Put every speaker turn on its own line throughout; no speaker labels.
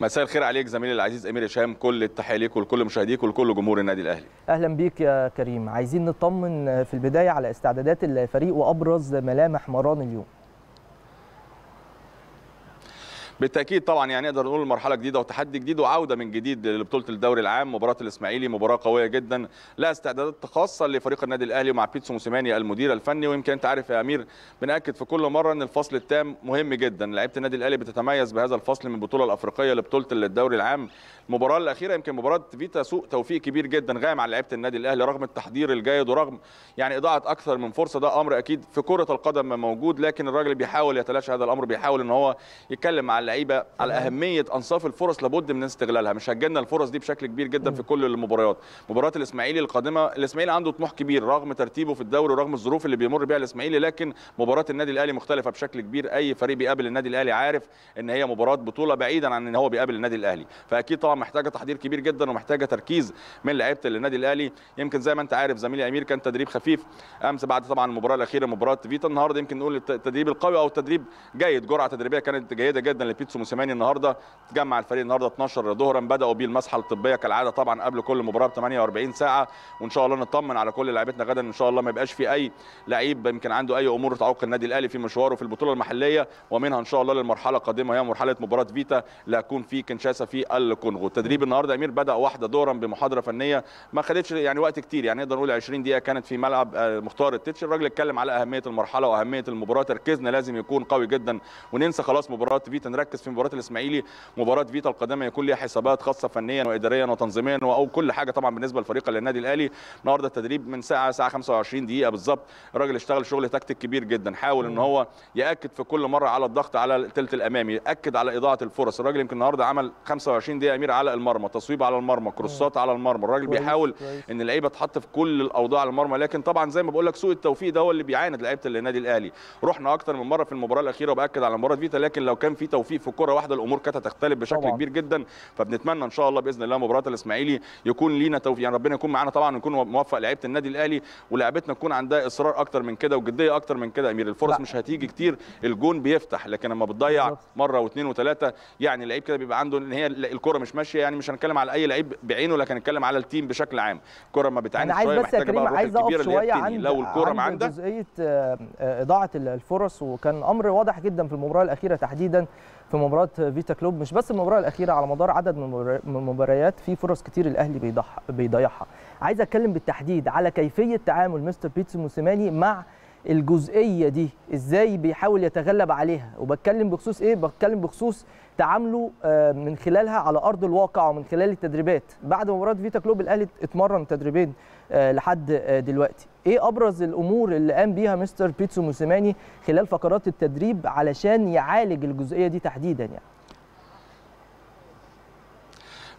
مساء الخير عليك زميلي العزيز امير هشام كل التحيه ليك ولكل مشاهديك ولكل جمهور النادي الاهلي
اهلا بيك يا كريم عايزين نطمن في البدايه على استعدادات الفريق وابرز ملامح مران اليوم
بالتاكيد طبعا يعني نقدر نقول مرحله جديده وتحدي جديد وعوده من جديد لبطوله الدوري العام مباراه الاسماعيلي مباراه قويه جدا لها استعدادات خاصه لفريق النادي الاهلي ومع بيتسو موسيماني المدير الفني ويمكن انت عارف يا امير بناكد في كل مره ان الفصل التام مهم جدا لعيبه النادي الاهلي بتتميز بهذا الفصل من البطوله الافريقيه لبطوله الدوري العام المباراه الاخيره يمكن مباراه فيتا سوء توفيق كبير جدا غايم على لعيبه النادي الاهلي رغم التحضير الجيد ورغم يعني اضاعه اكثر من فرصه ده امر اكيد في كره القدم موجود لكن الراجل بيحاول يتلاشى هذا الامر بيحاول ان هو يتكلم مع اللعيبه على اهميه انصاف الفرص لابد من استغلالها مش هتجيلنا الفرص دي بشكل كبير جدا في كل المباريات مباراه الاسماعيلي القادمه الاسماعيلي عنده طموح كبير رغم ترتيبه في الدوري ورغم الظروف اللي بيمر بيها الاسماعيلي لكن مباراه النادي الاهلي مختلفه بشكل كبير اي فريق بيقابل النادي الاهلي عارف ان هي مباراه بطوله بعيدا عن ان هو بيقابل النادي الاهلي فاكيد طبعا محتاجه تحضير كبير جدا ومحتاجه تركيز من لعيبه النادي الاهلي يمكن زي ما انت عارف زميلي امير كان تدريب خفيف امس بعد طبعا المباراه الاخيره مباراه فيتا النهارده يمكن نقول التدريب القوي او التدريب جيد جرعه تدريبيه كانت جيده جدا بيتسو موسيماني النهارده تجمع الفريق النهارده 12 ظهرا بداوا بيه المسحه الطبيه كالعاده طبعا قبل كل مباراه ب 48 ساعه وان شاء الله نطمن على كل لعيبتنا غدا ان شاء الله ما يبقاش في اي لعيب يمكن عنده اي امور تعوق النادي الاهلي في مشواره في البطوله المحليه ومنها ان شاء الله للمرحله القادمه هي مرحله مباراه فيتا لاكون في كنشاسا في الكونغو التدريب النهارده امير بدا واحده ظهرا بمحاضره فنيه ما خدتش يعني وقت كتير يعني نقدر نقول 20 دقيقه كانت في ملعب آه، مختار التتش الراجل اتكلم على اهميه المرحله واهميه المباراه تركيزنا لازم يكون قوي جدا وننسى خلاص مباراه فيتا نركز نركز في مباراه الاسماعيلي مباراه فيتا القادمه يكون ليها حسابات خاصه فنيا واداريا وتنظيميا او كل حاجه طبعا بالنسبه للفريق للنادي الاهلي النهارده التدريب من ساعه ساعه 25 دقيقه بالظبط الراجل اشتغل شغل تكتيك كبير جدا حاول ان هو ياكد في كل مره على الضغط على الثلث الامامي اكد على اضاعه الفرص الراجل يمكن النهارده عمل 25 دقيقه امير على المرمى تصويب على المرمى كروسات على المرمى الراجل بيحاول ان اللعيبه تحط في كل الاوضاع على المرمى لكن طبعا زي ما بقول لك سوء التوفيق ده هو اللي بيعاند لعيبه النادي الاهلي رحنا اكتر من مره في المباراه الاخيره وباكد على مباراه فيتا لكن لو كان في توفيق في كره واحده الامور كانت هتختلف بشكل طبعا. كبير جدا فبنتمنى ان شاء الله باذن الله مباراه الاسماعيلي يكون لينا توفيق يعني ربنا يكون معانا طبعا ونكون موفق لعيبه النادي الاهلي ولعبتنا تكون عندها اصرار اكتر من كده وجديه اكتر من كده امير الفرص لا. مش هتيجي كتير الجون بيفتح لكن لما بتضيع مره واثنين وثلاثه يعني اللعيب كده بيبقى عنده ان هي الكره مش ماشيه يعني مش هنتكلم على اي لعيب بعينه لكن هنتكلم على التيم بشكل عام الكره ما بتعاني شويه يا كريم عايز اقف شويه عند لو الكره ما عندك
جزئيه آه، آه، اضاعه الفرص وكان امر واضح جدا في المباراه الاخيره تحديدا في مباراه فيتا كلوب مش بس المباراه الاخيره على مدار عدد من المباريات في فرص كتير الاهلي بيضيعها عايز اتكلم بالتحديد على كيفيه تعامل مستر بيتسو موسيماني مع الجزئيه دي ازاي بيحاول يتغلب عليها وبتكلم بخصوص ايه بتكلم بخصوص تعامله آه، من خلالها على ارض الواقع ومن خلال التدريبات بعد مباراه فيتا كلوب الاهلي اتمرن تدريبين آه، لحد آه، دلوقتي ايه ابرز الامور اللي قام بيها مستر بيتسو موسيماني خلال فقرات التدريب علشان يعالج الجزئيه دي تحديدا يعني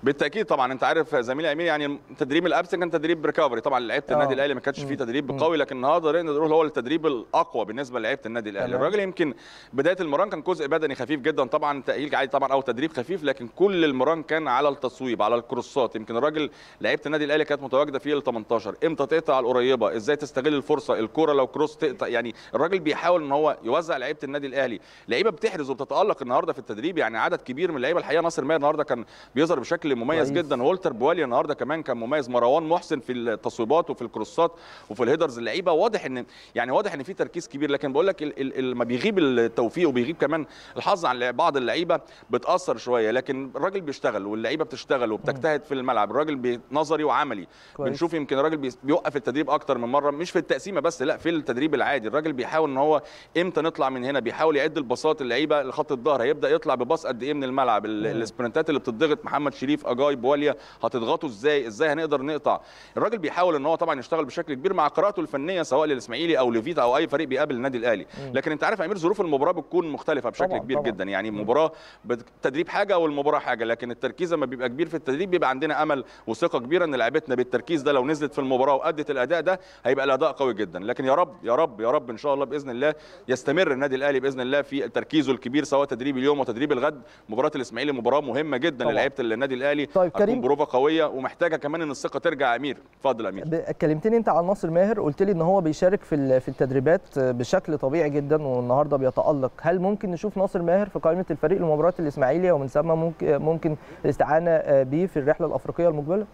بالتاكيد طبعا انت عارف زميلي امير يعني تدريب الابسن كان تدريب ريكفري طبعا لعيبه النادي آه. الاهلي ما كانش فيه تدريب قوي لكن النهارده رينا نقول هو التدريب الاقوى بالنسبه لعيبه النادي الاهلي الراجل يمكن بدايه المران كان جزء بدني خفيف جدا طبعا تاهيل عادي طبعا او تدريب خفيف لكن كل المران كان على التصويب على الكروسات يمكن الراجل لعيبه النادي الاهلي كانت متواجده فيه ال 18 امتى تقطع القريبه ازاي تستغل الفرصه الكوره لو كروس تقطع يعني الراجل بيحاول ان هو يوزع لعيبه النادي الاهلي لعيبه بتحرز وبتتالق النهارده في التدريب يعني عدد كبير من اللعيبه الحقيقه ناصر ماهر النهارده كان بيظهر بشكل بشكل مميز جدا وولتر بوالي النهارده كمان كان مميز مروان محسن في التصويبات وفي الكروسات وفي الهيدرز اللعيبه واضح ان يعني واضح ان في تركيز كبير لكن بقول لك لما بيغيب التوفيق وبيغيب كمان الحظ عن بعض اللعيبه بتاثر شويه لكن الراجل بيشتغل واللعيبه بتشتغل وبتجتهد في الملعب الراجل نظري وعملي كويس. بنشوف يمكن الراجل بيوقف التدريب اكتر من مره مش في التقسيمه بس لا في التدريب العادي الراجل بيحاول ان هو امتى نطلع من هنا بيحاول يعد الباصات اللعيبه لخط الظهر هيبدا يطلع بباص قد ايه من الملعب السبرنتات اللي بتضغط محمد شريف ضيف اجاي بواليا هتضغطوا ازاي ازاي هنقدر نقطع الراجل بيحاول ان هو طبعا يشتغل بشكل كبير مع قراءته الفنيه سواء للاسماعيلي او لفيتا او اي فريق بيقابل النادي الاهلي لكن انت عارف امير ظروف المباراه بتكون مختلفه بشكل طبعًا كبير طبعًا. جدا يعني المباراه التدريب حاجه والمباراه حاجه لكن التركيز لما بيبقى كبير في التدريب بيبقى عندنا امل وثقه كبيره ان لعيبتنا بالتركيز ده لو نزلت في المباراه وادت الاداء ده هيبقى الاداء قوي جدا لكن يا رب يا رب يا رب ان شاء الله باذن الله يستمر النادي الاهلي باذن الله في تركيزه الكبير سواء تدريب اليوم وتدريب الغد مباراه الاسماعيلي مباراه مهمه جدا لعيبه النادي الاهلي الاهلي طيب كريم بروفه قويه ومحتاجه كمان ان الثقه ترجع امير اتفضل امير
كلمتني انت عن ناصر ماهر قلت لي ان هو بيشارك في في التدريبات بشكل طبيعي جدا والنهارده بيتالق هل ممكن نشوف ناصر ماهر في قائمه الفريق لمباراه الاسماعيليه ومن ثم ممكن ممكن الاستعانه بيه في الرحله الافريقيه المقبله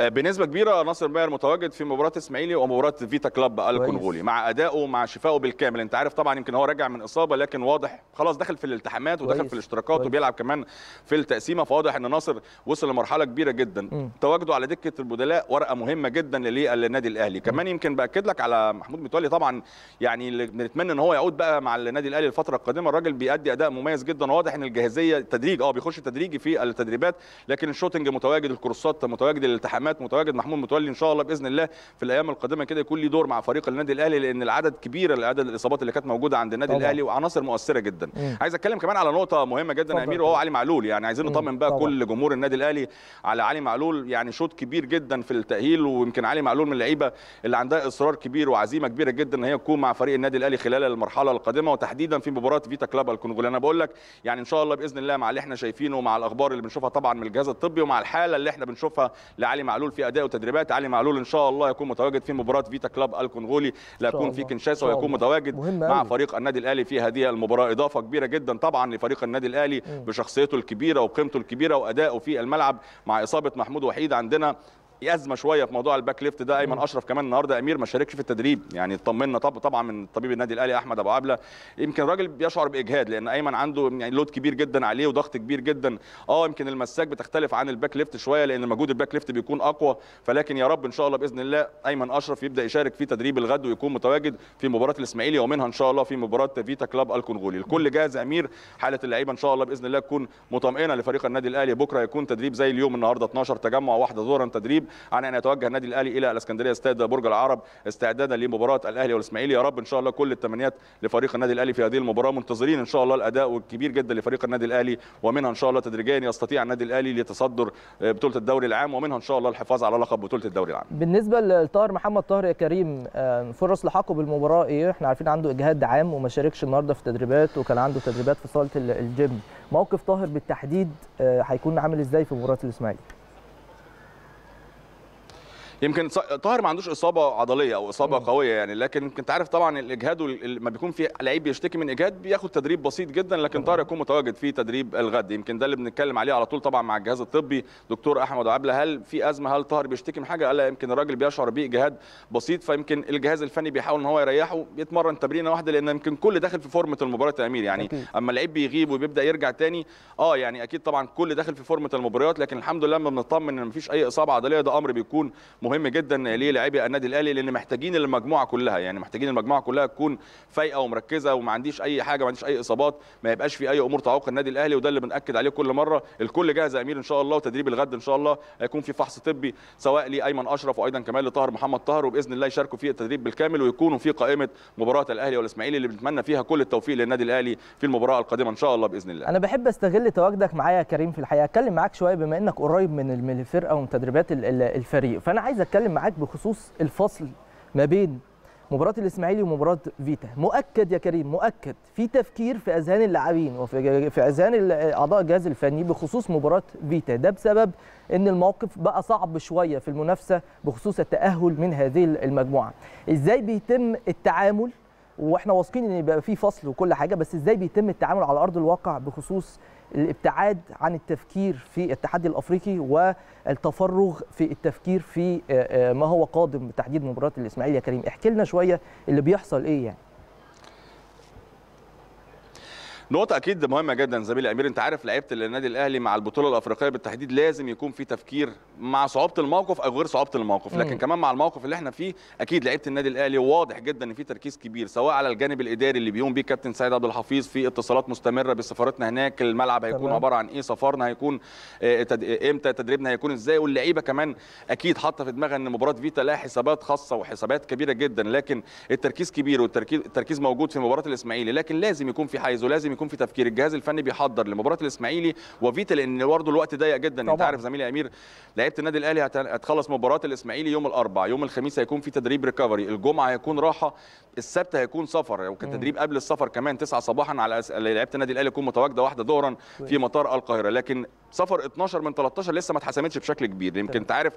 آه، بنسبه كبيره ناصر ماهر متواجد في مباراه اسماعيلي ومباراه فيتا كلاب الكونغولي مع ادائه مع شفائه بالكامل انت عارف طبعا يمكن هو راجع من اصابه لكن واضح خلاص دخل في الالتحامات ودخل في الاشتراكات وبيلعب كمان في التقسيمه فواضح ان ناصر وصل لمرحله كبيره جدا تواجده على دكه البدلاء ورقه مهمه جدا للنادي الاهلي كمان يمكن باكد لك على محمود متولي طبعا يعني اللي بنتمنى ان هو يعود بقى مع النادي الاهلي الفتره القادمه الراجل بيأدي اداء مميز جدا واضح ان الجاهزيه تدريج اه بيخش تدريجي في التدريبات لكن الشوتنج متواجد الكورسات متواجد الالتحامات التحامات متواجد محمود متولي ان شاء الله باذن الله في الايام القادمه كده يكون له دور مع فريق النادي الاهلي لان العدد كبير عدد الاصابات اللي كانت موجوده عند النادي طبعا. الاهلي وعناصر مؤثره جدا مم. عايز اتكلم كمان على نقطه مهمه جدا يا امير وهو علي معلول يعني عايزين نطمن بقى طبعا. كل جمهور النادي الاهلي على علي معلول يعني شوط كبير جدا في التاهيل ويمكن علي معلول من اللعيبه اللي عندها اصرار كبير وعزيمه كبيره جدا ان هي تكون مع فريق النادي الاهلي خلال المرحله القادمه وتحديدا في مباراه فيتا كلاب الكونغولي انا بقول لك يعني ان شاء الله باذن الله مع اللي احنا شايفينه ومع الاخبار اللي بنشوفها طبعا من الجهاز الطبي ومع الحاله اللي احنا بنشوفها لعلي معلول معلول في اداء وتدريبات علي معلول ان شاء الله يكون متواجد في مباراه فيتا كلاب الكونغولي لا يكون في كنشاسا ويكون متواجد مع فريق النادي الاهلي في هذه المباراه اضافه كبيره جدا طبعا لفريق النادي الاهلي بشخصيته الكبيره وقيمته الكبيره وادائه في الملعب مع اصابه محمود وحيد عندنا ازمه شويه في موضوع الباك ليفت ده ايمن اشرف كمان النهارده امير ما شاركش في التدريب يعني اطمنا طب طبعا من طبيب النادي الاهلي احمد ابو عبله يمكن الراجل بيشعر باجهاد لان ايمن عنده يعني لود كبير جدا عليه وضغط كبير جدا اه يمكن المساك بتختلف عن الباك ليفت شويه لان مجهود الباك ليفت بيكون اقوى فلكن يا رب ان شاء الله باذن الله ايمن اشرف يبدا يشارك في تدريب الغد ويكون متواجد في مباراه الاسماعيلي ومنها ان شاء الله في مباراه فيتا كلاب الكونغولي الكل جاهز امير حاله اللعيبه ان شاء الله باذن الله تكون مطمئنه لفريق النادي الاهلي بكره يكون تدريب زي اليوم النهارده 12 تجمع واحده ظهرا تدريب عن ان يتوجه النادي الاهلي الى الاسكندريه استاد برج العرب استعدادا لمباراه الاهلي والاسماعيلي يا رب ان شاء الله كل التمنيات لفريق النادي الاهلي في هذه المباراه منتظرين ان شاء الله الاداء الكبير جدا لفريق النادي الاهلي ومنها ان شاء الله تدريجيا يستطيع النادي الاهلي لتصدر آه، بطوله الدوري العام ومنها ان شاء الله الحفاظ على لقب بطوله الدوري العام
بالنسبه لطاهر محمد طاهر يا كريم آه، فرص لحاقه بالمباراه ايه احنا عارفين عنده اجهاد عام وما شاركش النهارده في تدريبات وكان عنده تدريبات في صاله الجيم موقف طاهر بالتحديد آه، هيكون عامل ازاي في مباراه الاسماعيلي
يمكن طاهر ما عندوش اصابه عضليه او اصابه قويه يعني لكن انت عارف طبعا الاجهاد لما بيكون في لعيب بيشتكي من اجهاد بياخد تدريب بسيط جدا لكن طاهر يكون متواجد في تدريب الغد يمكن ده اللي بنتكلم عليه على طول طبعا مع الجهاز الطبي دكتور احمد عبله هل في ازمه هل طاهر بيشتكي من حاجه قال يمكن الراجل بيشعر باجهاد بسيط فيمكن الجهاز الفني بيحاول ان هو يريحه يتمرن تمرينه واحده لان يمكن كل داخل في فورمه المباراه يا امير يعني أكيد. اما اللعيب بيغيب وبيبدا يرجع تاني اه يعني اكيد طبعا كل داخل في فورمه المباريات لكن الحمد لله ما بنطمن ان مفيش اي اصابه عضليه ده امر بيكون مهم جدا ليه لاعبي النادي الاهلي لان محتاجين المجموعه كلها يعني محتاجين المجموعه كلها تكون فايقه ومركزه وما عنديش اي حاجه ما عنديش اي اصابات ما يبقاش في اي امور تعوق النادي الاهلي وده اللي بناكد عليه كل مره الكل جاهز يا امير ان شاء الله وتدريب الغد ان شاء الله هيكون في فحص طبي سواء لايمن اشرف وايضا كمان لطاهر محمد طاهر وباذن الله يشاركوا في التدريب بالكامل ويكونوا في قائمه مباراه الاهلي والاسماعيلي اللي بنتمنى فيها كل التوفيق للنادي الاهلي في المباراه القادمه ان شاء الله باذن الله
انا بحب استغل تواجدك معايا يا كريم في الحقيقه اتكلم معاك شويه بما انك قريب من الفرقه ومن تدريبات الفريق فانا عايز عايز اتكلم معاك بخصوص الفصل ما بين مباراه الاسماعيلي ومباراه فيتا مؤكد يا كريم مؤكد في تفكير في اذهان اللاعبين وفي في اذهان اعضاء الجهاز الفني بخصوص مباراه فيتا ده بسبب ان الموقف بقى صعب شويه في المنافسه بخصوص التاهل من هذه المجموعه ازاي بيتم التعامل واحنا واثقين ان يبقى في فصل وكل حاجه بس ازاي بيتم التعامل على ارض الواقع بخصوص الابتعاد عن التفكير في التحدي الافريقي والتفرغ في التفكير في آه، آه، ما هو قادم بتحديد مباراه الاسماعيلي يا كريم احكي لنا شويه اللي بيحصل ايه يعني
نقطه اكيد مهمه جدا زميلي امير انت عارف لعيبه النادي الاهلي مع البطوله الافريقيه بالتحديد لازم يكون في تفكير مع صعوبه الموقف او غير صعوبه الموقف لكن مم. كمان مع الموقف اللي احنا فيه اكيد لعيبه النادي الاهلي واضح جدا ان في تركيز كبير سواء على الجانب الاداري اللي بيقوم بيه كابتن سيد عبد الحفيظ في اتصالات مستمره بسفارتنا هناك الملعب هيكون عباره عن ايه سفرنا هيكون آه، امتى تدريبنا هيكون ازاي واللعيبه كمان اكيد حاطه في دماغها ان مباراه فيتا لها حسابات خاصه وحسابات كبيره جدا لكن التركيز كبير والتركيز موجود في مباراه الاسماعيلي لكن لازم يكون في حيز ولازم يكون في تفكير الجهاز الفني بيحضر لمباراه الاسماعيلي وفيتا لان برضه الوقت ضيق جدا طبعا. انت عارف زميلي امير لعيبه النادي الاهلي هتخلص مباراه الاسماعيلي يوم الاربعاء يوم الخميس هيكون في تدريب ريكفري الجمعه هيكون راحه السبت هيكون سفر وكان تدريب قبل السفر كمان 9 صباحا على لعيبه النادي الاهلي يكون متواجده واحده ظهرا في مطار القاهره لكن سفر 12 من 13 لسه ما اتحسمتش بشكل كبير يمكن انت عارف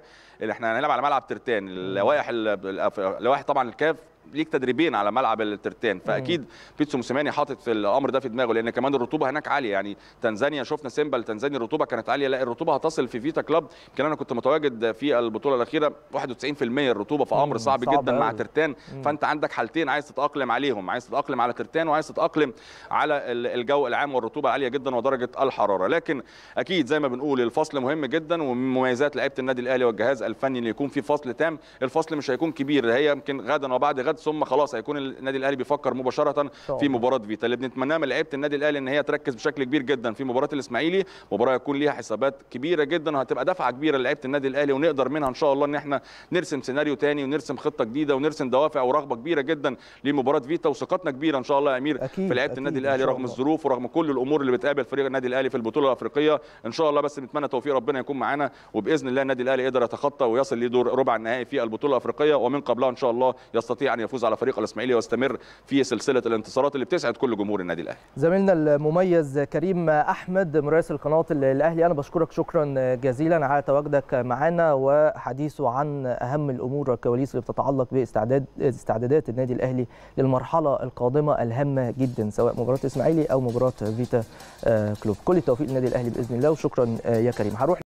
احنا هنلعب على ملعب ترتان اللوائح اللوائح طبعا الكاف ليك تدريبين على ملعب الترتان فاكيد بيتسو موسيماني حاطط في الامر ده في دماغه لان كمان الرطوبه هناك عاليه يعني تنزانيا شفنا سيمبا تنزانيا الرطوبه كانت عاليه لا الرطوبه هتصل في فيتا كلاب يمكن انا كنت متواجد في البطوله الاخيره 91% الرطوبه فامر صعب, صعب جدا مع ترتان فانت عندك حالتين عايز تتاقلم عليهم عايز تتاقلم على ترتان وعايز تتاقلم على الجو العام والرطوبه عاليه جدا ودرجه الحراره لكن اكيد زي ما بنقول الفصل مهم جدا ومن مميزات لعيبه النادي الاهلي والجهاز الفني ان يكون في فصل تام الفصل مش هيكون كبير هي يمكن غدا وبعد غدا غد ثم خلاص هيكون النادي الاهلي بيفكر مباشره في مباراه فيتا طيب، اللي بنتمناه من لعيبه النادي الاهلي ان هي تركز بشكل كبير جدا في مباراه الاسماعيلي مباراه يكون ليها حسابات كبيره جدا وهتبقى دفعه كبيره لعيبه النادي الاهلي ونقدر منها ان شاء الله ان احنا نرسم سيناريو ثاني ونرسم خطه جديده ونرسم دوافع ورغبه كبيره جدا لمباراه فيتا وثقتنا كبيره ان شاء الله يا امير أكيد في لعيبه النادي الاهلي رغم الظروف ورغم كل الامور اللي بتقابل فريق النادي الاهلي في البطوله الافريقيه ان شاء الله بس نتمنى توفيق ربنا يكون معانا وباذن الله النادي الاهلي يقدر يتخطى ويصل لدور ربع النهائي في البطوله الافريقيه ومن قبلها ان شاء الله يستطيع ان يفوز على فريق الاسماعيلي ويستمر في سلسله الانتصارات اللي بتسعد كل جمهور النادي الاهلي
زميلنا المميز كريم احمد مراسل قناه الاهلي انا بشكرك شكرا جزيلا على تواجدك معنا وحديثه عن اهم الامور والكواليس اللي بتتعلق باستعداد استعدادات النادي الاهلي للمرحله القادمه الهامه جدا سواء مباراه الاسماعيلي او مباراه فيتا كلوب كل التوفيق للنادي الاهلي باذن الله وشكرا يا كريم هروح